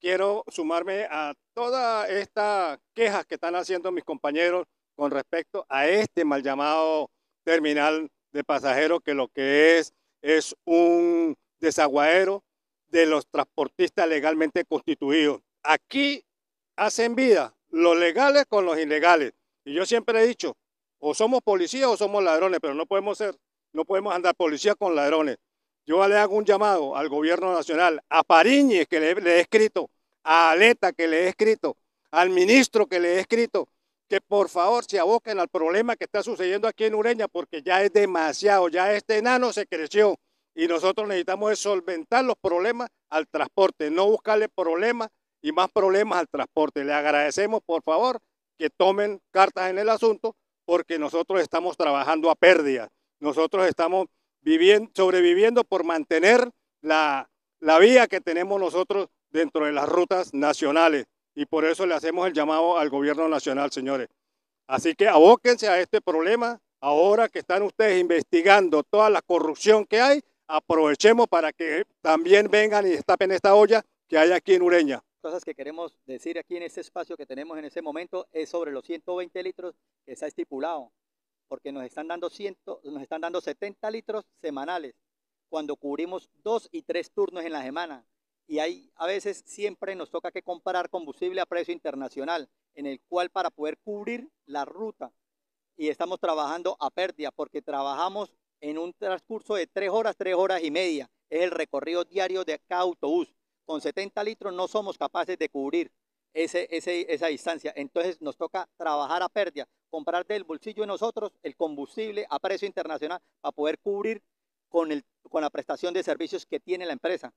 quiero sumarme a todas estas quejas que están haciendo mis compañeros con respecto a este mal llamado terminal de pasajeros que lo que es es un desaguadero de los transportistas legalmente constituidos. Aquí hacen vida los legales con los ilegales. Y yo siempre he dicho, o somos policías o somos ladrones, pero no podemos ser, no podemos andar policía con ladrones. Yo le hago un llamado al gobierno nacional, a Pariñez, que le, he escrito, a Aleta, que le he escrito, al ministro que le he escrito, que por favor se aboquen al problema que está sucediendo aquí en Ureña, porque ya es demasiado, ya este enano se creció y nosotros necesitamos solventar los problemas al transporte, no buscarle problemas y más problemas al transporte. Le agradecemos, por favor, que tomen cartas en el asunto, porque nosotros estamos trabajando a pérdida. Nosotros estamos viviendo, sobreviviendo por mantener la, la vía que tenemos nosotros dentro de las rutas nacionales. Y por eso le hacemos el llamado al gobierno nacional, señores. Así que abóquense a este problema. Ahora que están ustedes investigando toda la corrupción que hay, aprovechemos para que también vengan y destapen esta olla que hay aquí en Ureña. Cosas que queremos decir aquí en este espacio que tenemos en ese momento es sobre los 120 litros que está estipulado porque nos están dando, 70 litros semanales cuando cubrimos dos y tres turnos en la semana. Y ahí a veces siempre nos toca que comprar combustible a precio internacional, en el cual para poder cubrir la ruta y estamos trabajando a pérdida porque trabajamos en un transcurso de tres horas, tres horas y media. Es el recorrido diario de cada autobús. Con 70 litros no somos capaces de cubrir esa distancia. Entonces nos toca trabajar a pérdida comprar del bolsillo de nosotros el combustible a precio internacional para poder cubrir con, con la prestación de servicios que tiene la empresa.